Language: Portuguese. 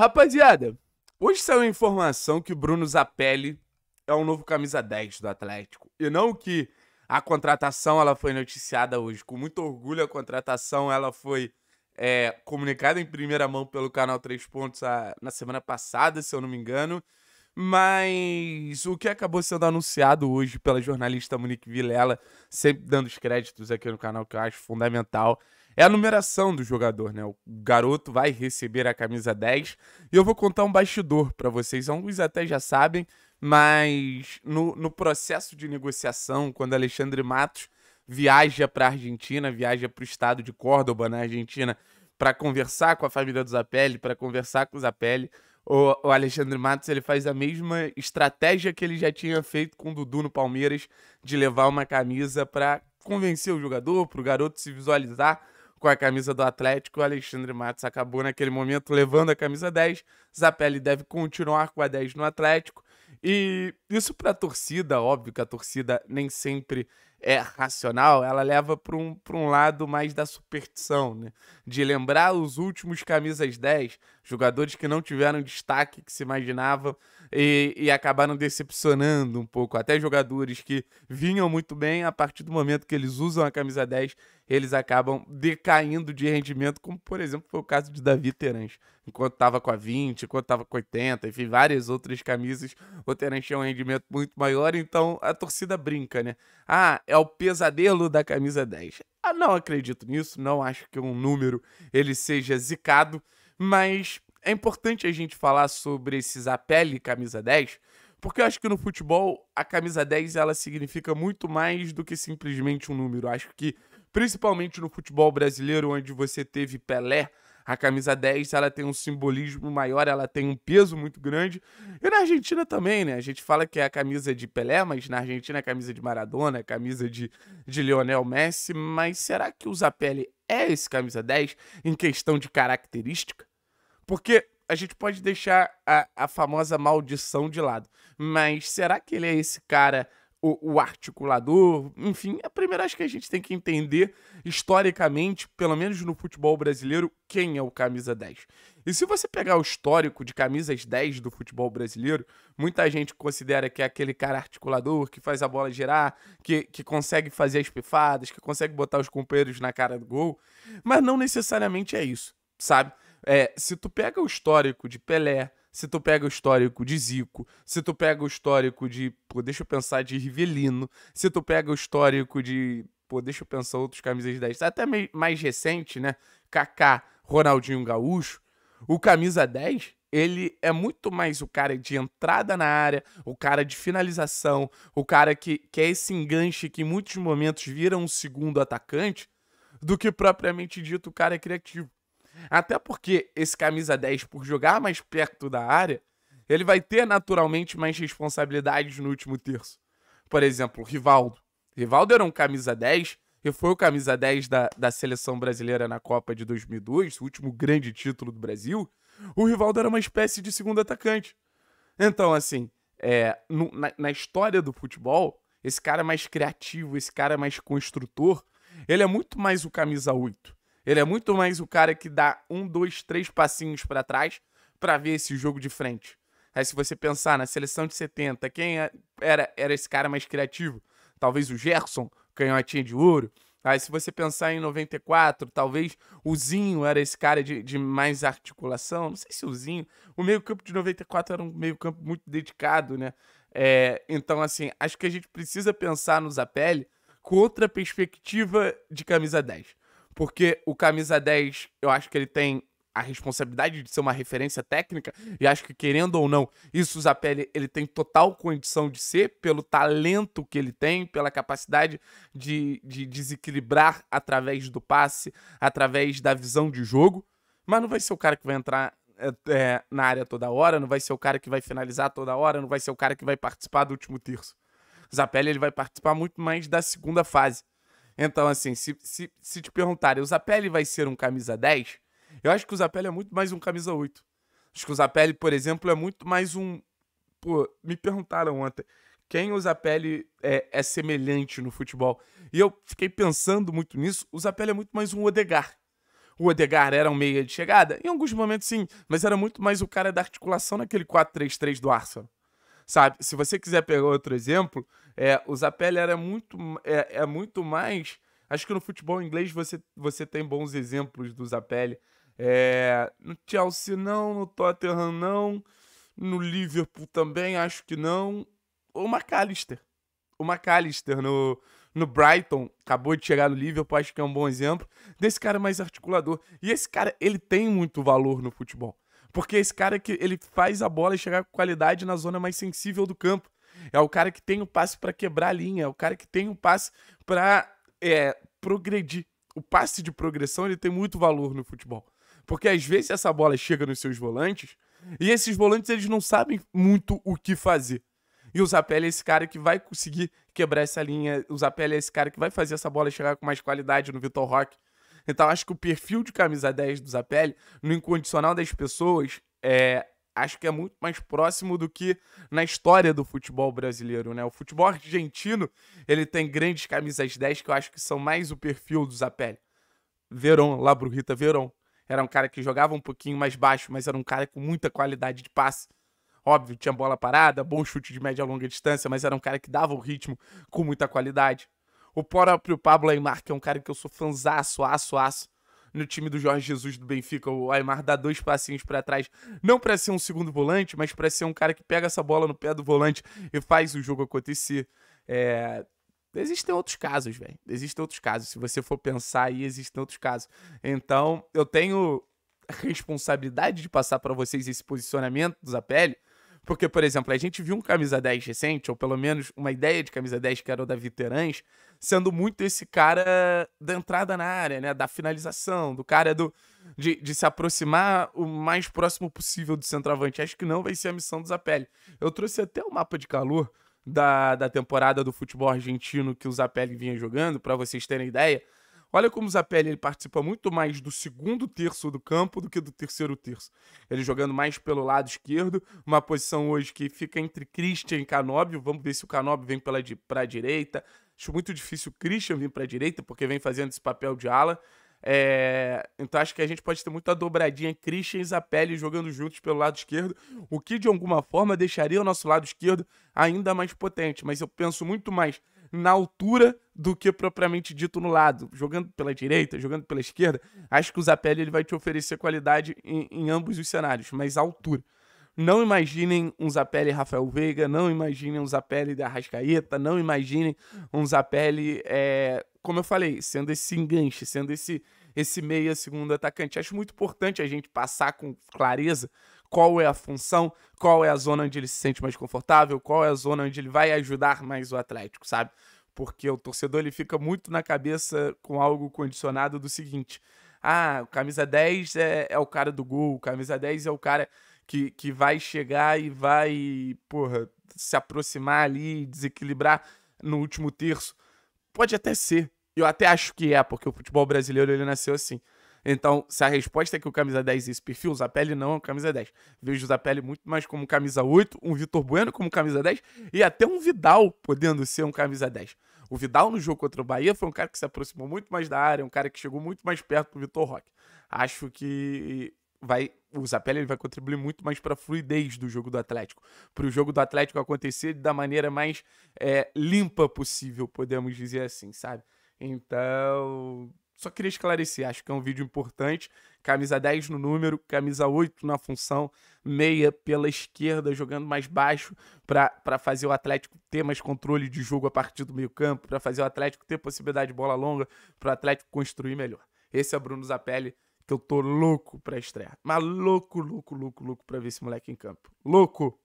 Rapaziada, hoje saiu informação que o Bruno Zapelli é o novo camisa 10 do Atlético. E não que a contratação ela foi noticiada hoje. Com muito orgulho, a contratação ela foi é, comunicada em primeira mão pelo canal Três Pontos a, ah, na semana passada, se eu não me engano. Mas o que acabou sendo anunciado hoje pela jornalista Monique Vilela, sempre dando os créditos aqui no canal, que eu acho fundamental, é a numeração do jogador, né? O garoto vai receber a camisa 10 e eu vou contar um bastidor para vocês, alguns até já sabem, mas no, no processo de negociação, quando Alexandre Matos viaja para a Argentina, viaja para o estado de Córdoba, na Argentina, para conversar com a família do Zapelli, para conversar com o Zapelli, o, Alexandre Matos ele faz a mesma estratégia que ele já tinha feito com o Dudu no Palmeiras de levar uma camisa para convencer o jogador, para o garoto se visualizar com a camisa do Atlético. O Alexandre Matos acabou naquele momento levando a camisa 10. Zapelli deve continuar com a 10 no Atlético. E isso para a torcida, óbvio que a torcida nem sempre é racional, ela leva para um, um lado mais da superstição, né? De lembrar os últimos camisas 10, Jogadores que não tiveram destaque que se imaginava e, e acabaram decepcionando um pouco. Até jogadores que vinham muito bem, a partir do momento que eles usam a camisa 10, eles acabam decaindo de rendimento, como por exemplo foi o caso de Davi Terans. Enquanto estava com a 20, enquanto estava com 80, enfim, várias outras camisas, o Terans tinha um rendimento muito maior, então a torcida brinca, né? Ah, é o pesadelo da camisa 10. Ah, não acredito nisso, não acho que um número ele seja zicado, mas é importante a gente falar sobre esses apel e camisa 10, porque eu acho que no futebol a camisa 10 ela significa muito mais do que simplesmente um número. Eu acho que principalmente no futebol brasileiro, onde você teve Pelé, a camisa 10 ela tem um simbolismo maior, ela tem um peso muito grande. E na Argentina também, né? A gente fala que é a camisa de Pelé, mas na Argentina é a camisa de Maradona, é a camisa de, de Lionel Messi. Mas será que o Zapelli é esse camisa 10 em questão de característica? Porque a gente pode deixar a, a famosa maldição de lado. Mas será que ele é esse cara, o, o articulador? Enfim, é primeira acho que a gente tem que entender, historicamente, pelo menos no futebol brasileiro, quem é o camisa 10. E se você pegar o histórico de camisas 10 do futebol brasileiro, muita gente considera que é aquele cara articulador que faz a bola girar, que, que consegue fazer as pifadas, que consegue botar os companheiros na cara do gol. Mas não necessariamente é isso, sabe? É, se tu pega o histórico de Pelé, se tu pega o histórico de Zico, se tu pega o histórico de, pô, deixa eu pensar, de Rivelino, se tu pega o histórico de, pô, deixa eu pensar outros camisas 10, até mais recente, né? Kaká, Ronaldinho Gaúcho, o camisa 10, ele é muito mais o cara de entrada na área, o cara de finalização, o cara que, que é esse enganche que em muitos momentos vira um segundo atacante, do que propriamente dito o cara criativo. Até porque esse camisa 10, por jogar mais perto da área, ele vai ter naturalmente mais responsabilidades no último terço. Por exemplo, Rivaldo. Rivaldo era um camisa 10 e foi o camisa 10 da, da seleção brasileira na Copa de 2002, o último grande título do Brasil. O Rivaldo era uma espécie de segundo atacante. Então, assim, é, no, na, na história do futebol, esse cara mais criativo, esse cara mais construtor, ele é muito mais o camisa 8. Ele é muito mais o cara que dá um, dois, três passinhos para trás para ver esse jogo de frente. Aí se você pensar na seleção de 70, quem é, era, era esse cara mais criativo? Talvez o Gerson, canhotinha de ouro. Aí se você pensar em 94, talvez o Zinho era esse cara de, de mais articulação. Não sei se o Zinho... O meio campo de 94 era um meio campo muito dedicado, né? É, então, assim, acho que a gente precisa pensar no Zapelli com outra perspectiva de camisa 10. Porque o camisa 10, eu acho que ele tem a responsabilidade de ser uma referência técnica, e acho que querendo ou não, isso o Zapelli ele tem total condição de ser, pelo talento que ele tem, pela capacidade de, de desequilibrar através do passe, através da visão de jogo, mas não vai ser o cara que vai entrar é, é na área toda hora, não vai ser o cara que vai finalizar toda hora, não vai ser o cara que vai participar do último terço. O Zapelli ele vai participar muito mais da segunda fase. Então, assim, se, se, se te perguntarem, o Zapelli vai ser um camisa 10? Eu acho que o Zapelli é muito mais um camisa 8. Acho que o Zapelli, por exemplo, é muito mais um. Pô, me perguntaram ontem quem o Zapelli é, é semelhante no futebol. E eu fiquei pensando muito nisso. O Zapelli é muito mais um Odegar. O Odegar era um meia de chegada? Em alguns momentos, sim, mas era muito mais o cara da articulação naquele 4-3-3 do Arsenal sabe? Se você quiser pegar outro exemplo, é, o Zapelli era muito, é, é muito mais... Acho que no futebol inglês você, você tem bons exemplos do Zapelli. É, no Chelsea não, no Tottenham não, no Liverpool também acho que não. O McAllister. O McAllister no, no Brighton, acabou de chegar no Liverpool, acho que é um bom exemplo. Desse cara mais articulador. E esse cara, ele tem muito valor no futebol. Porque esse cara que ele faz a bola chegar com qualidade na zona mais sensível do campo. É o cara que tem o passe para quebrar a linha, é o cara que tem o passe para é, progredir. O passe de progressão ele tem muito valor no futebol. Porque às vezes essa bola chega nos seus volantes e esses volantes eles não sabem muito o que fazer. E o Zapelli é esse cara que vai conseguir quebrar essa linha. O Zapelli é esse cara que vai fazer essa bola chegar com mais qualidade no Vitor Roque. Então acho que o perfil de camisa 10 do Zapelli, no incondicional das pessoas, é, acho que é muito mais próximo do que na história do futebol brasileiro, né? O futebol argentino, ele tem grandes camisas 10 que eu acho que são mais o perfil do Zapelli. Verón, Labrurita Verón. Era um cara que jogava um pouquinho mais baixo, mas era um cara com muita qualidade de passe. Óbvio, tinha bola parada, bom chute de média a longa distância, mas era um cara que dava o ritmo com muita qualidade. O próprio Pablo Aymar, que é um cara que eu sou fanzaço, aço, aço, no time do Jorge Jesus do Benfica. O Aymar dá dois passinhos para trás, não para ser um segundo volante, mas para ser um cara que pega essa bola no pé do volante e faz o jogo acontecer. É... Existem outros casos, velho. Existem outros casos. Se você for pensar aí, existem outros casos. Então, eu tenho a responsabilidade de passar para vocês esse posicionamento do Zapelli, porque, por exemplo, a gente viu um camisa 10 recente, ou pelo menos uma ideia de camisa 10 que era o da Viterãs, sendo muito esse cara da entrada na área, né? Da finalização, do cara do, de, de se aproximar o mais próximo possível do centroavante. Acho que não vai ser a missão do Zapelli. Eu trouxe até o um mapa de calor da, da temporada do futebol argentino que o Zapelli vinha jogando, para vocês terem ideia. Olha como o Zapelli ele participa muito mais do segundo terço do campo do que do terceiro terço. Ele jogando mais pelo lado esquerdo, uma posição hoje que fica entre Christian e Canóbio. Vamos ver se o Canóbio vem pela para a direita. Acho muito difícil o Christian vir para a direita, porque vem fazendo esse papel de ala. É... Então acho que a gente pode ter muita dobradinha Christian e Zapelli jogando juntos pelo lado esquerdo, o que de alguma forma deixaria o nosso lado esquerdo ainda mais potente. Mas eu penso muito mais na altura do que propriamente dito no lado. Jogando pela direita, jogando pela esquerda, acho que o Zapelli ele vai te oferecer qualidade em, em ambos os cenários, mas a altura. Não imaginem um Zapelli Rafael Veiga, não imaginem um Zapelli da Rascaeta, não imaginem um Zapelli, é, como eu falei, sendo esse enganche, sendo esse, esse meia segundo atacante. Acho muito importante a gente passar com clareza qual é a função, qual é a zona onde ele se sente mais confortável, qual é a zona onde ele vai ajudar mais o Atlético, sabe? Porque o torcedor ele fica muito na cabeça com algo condicionado do seguinte: ah, o camisa 10 é, é o cara do gol, o camisa 10 é o cara que, que vai chegar e vai, porra, se aproximar ali, desequilibrar no último terço. Pode até ser. Eu até acho que é, porque o futebol brasileiro ele nasceu assim. Então, se a resposta é que o camisa 10 é esse perfil, o Zapelli não é o camisa 10. Vejo o Zapelli muito mais como camisa 8, um Vitor Bueno como camisa 10 e até um Vidal podendo ser um camisa 10. O Vidal no jogo contra o Bahia foi um cara que se aproximou muito mais da área, um cara que chegou muito mais perto do Vitor Roque. Acho que vai o Zapelli ele vai contribuir muito mais para a fluidez do jogo do Atlético, para o jogo do Atlético acontecer da maneira mais é, limpa possível, podemos dizer assim, sabe? Então, só queria esclarecer, acho que é um vídeo importante. Camisa 10 no número, camisa 8 na função, meia pela esquerda, jogando mais baixo, para fazer o Atlético ter mais controle de jogo a partir do meio-campo, para fazer o Atlético ter possibilidade de bola longa, para o Atlético construir melhor. Esse é o Bruno Zapelli que eu tô louco pra estrear. Mas louco, louco, louco, louco pra ver esse moleque em campo. Louco!